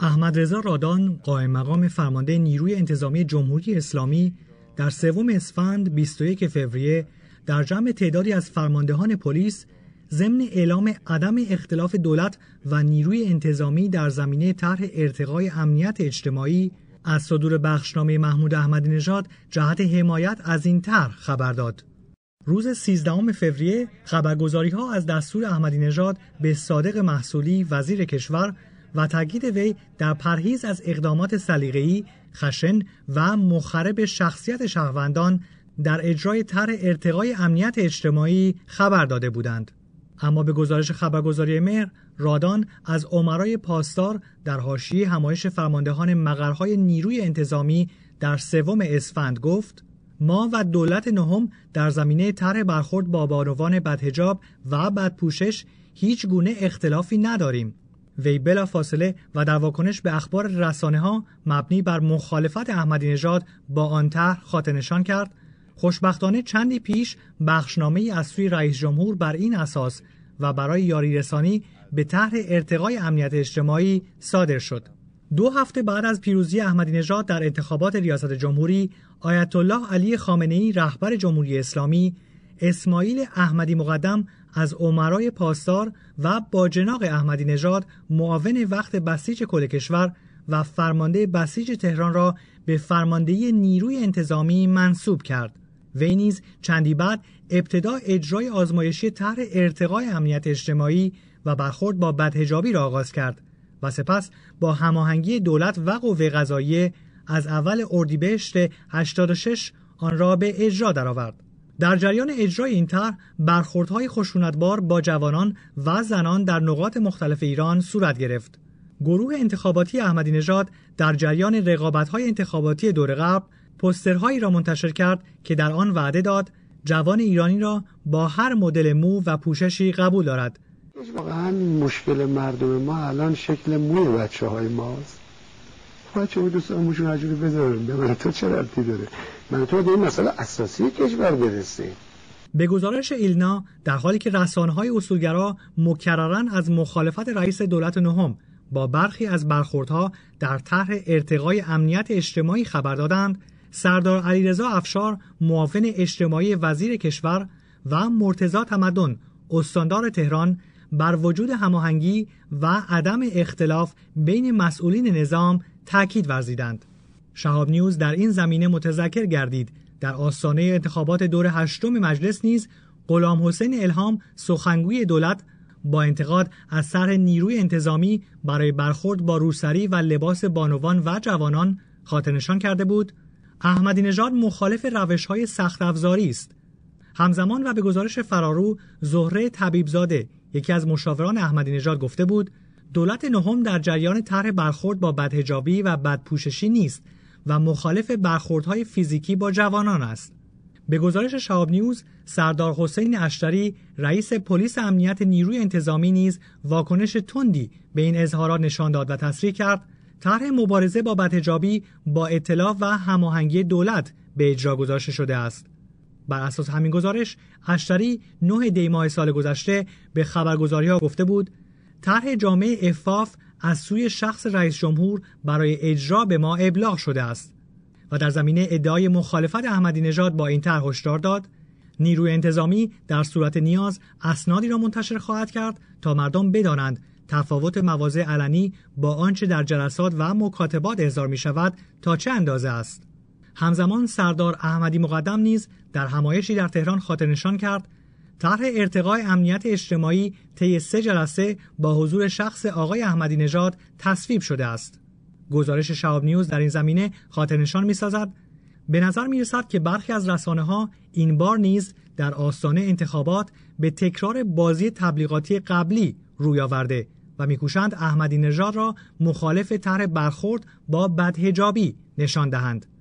احمد رضا رادان قائم مقام فرمانده نیروی انتظامی جمهوری اسلامی در سوم اسفند 21 فوریه در جمع تعدادی از فرماندهان پلیس ضمن اعلام عدم اختلاف دولت و نیروی انتظامی در زمینه طرح ارتقای امنیت اجتماعی از صدور بخشنامه محمود احمدی نژاد جهت حمایت از این طرح خبر داد. روز 13 فوریه خبرگزاری ها از دستور احمدی نژاد به صادق محصولی وزیر کشور و تاکید وی در پرهیز از اقدامات سلیقه‌ای، خشن و مخرب شخصیت شهروندان در اجرای طرح ارتقای امنیت اجتماعی خبر داده بودند. اما به گزارش خبرگزاری مهر رادان از عمرای پاسدار در حاشیه همایش فرماندهان مقرهای نیروی انتظامی در سوم اسفند گفت ما و دولت نهم در زمینه طرح برخورد با بانوان بدهجاب و بدپوشش هیچ گونه اختلافی نداریم وی بلا فاصله و در واکنش به اخبار رسانه ها مبنی بر مخالفت احمدی نژاد با آن طرح خاطر نشان کرد خوشبختانه چندی پیش بخشنامه ای از سوی رئیس جمهور بر این اساس و برای یاری رسانی به طرح ارتقای امنیت اجتماعی صادر شد دو هفته بعد از پیروزی احمدی نژاد در انتخابات ریاست جمهوری آیت الله علی خامنه ای رهبر جمهوری اسلامی اسماعیل احمدی مقدم از عمرای پاسدار و با جناق احمدی نژاد معاون وقت بسیج کل کشور و فرمانده بسیج تهران را به فرماندهی نیروی انتظامی منصوب کرد وی نیز چندی بعد ابتدا اجرای آزمایشی طرح ارتقای امنیت اجتماعی و برخورد با بدهجابی را آغاز کرد و سپس با هماهنگی دولت و قوه قضاییه از اول اردیبهشت 86 آن را به اجرا درآورد. در جریان اجرای این طرح برخوردهای خشونتبار با جوانان و زنان در نقاط مختلف ایران صورت گرفت گروه انتخاباتی احمدی نژاد در جریان رقابت‌های انتخاباتی دور قبل پسترهایی را منتشر کرد که در آن وعده داد جوان ایرانی را با هر مدل مو و پوششی قبول دارد واقعا مشکل مردم ما الان شکل موی بچه های ماست بچه های دوستان موشون عجوری بذارن تو چه ربطی داره به اساسی کشور به گزارش ایلنا در حالی که رسانه های اصولگرا مکررن از مخالفت رئیس دولت نهم با برخی از برخوردها در طرح ارتقای امنیت اجتماعی خبر دادند سردار علیرضا افشار معاون اجتماعی وزیر کشور و مرتزا تمدن استاندار تهران بر وجود هماهنگی و عدم اختلاف بین مسئولین نظام تاکید ورزیدند شهاب نیوز در این زمینه متذکر گردید در آستانه انتخابات دور هشتم مجلس نیز غلام حسین الهام سخنگوی دولت با انتقاد از سر نیروی انتظامی برای برخورد با روسری و لباس بانوان و جوانان خاطرنشان کرده بود احمدی نژاد مخالف روش های سخت افزاری است همزمان و به گزارش فرارو زهره طبیبزاده یکی از مشاوران احمدی نژاد گفته بود دولت نهم در جریان طرح برخورد با بدهجابی و بدپوششی نیست و مخالف برخوردهای فیزیکی با جوانان است. به گزارش شهاب نیوز سردار حسین اشتری رئیس پلیس امنیت نیروی انتظامی نیز واکنش تندی به این اظهارات نشان داد و تصریح کرد طرح مبارزه با بدهجابی با اطلاع و هماهنگی دولت به اجرا گذاشته شده است بر اساس همین گزارش اشتری 9 دیماه سال گذشته به خبرگزاری ها گفته بود طرح جامعه افاف از سوی شخص رئیس جمهور برای اجرا به ما ابلاغ شده است و در زمینه ادعای مخالفت احمدی نژاد با این طرح هشدار داد نیروی انتظامی در صورت نیاز اسنادی را منتشر خواهد کرد تا مردم بدانند تفاوت مواضع علنی با آنچه در جلسات و مکاتبات اظهار می شود تا چه اندازه است همزمان سردار احمدی مقدم نیز در همایشی در تهران خاطرنشان کرد طرح ارتقای امنیت اجتماعی طی سه جلسه با حضور شخص آقای احمدی نژاد تصویب شده است گزارش شعب نیوز در این زمینه خاطرنشان میسازد به نظر می رسد که برخی از رسانه ها این بار نیز در آستانه انتخابات به تکرار بازی تبلیغاتی قبلی روی آورده و میکوشند احمدی نژاد را مخالف طرح برخورد با بدهجابی نشان دهند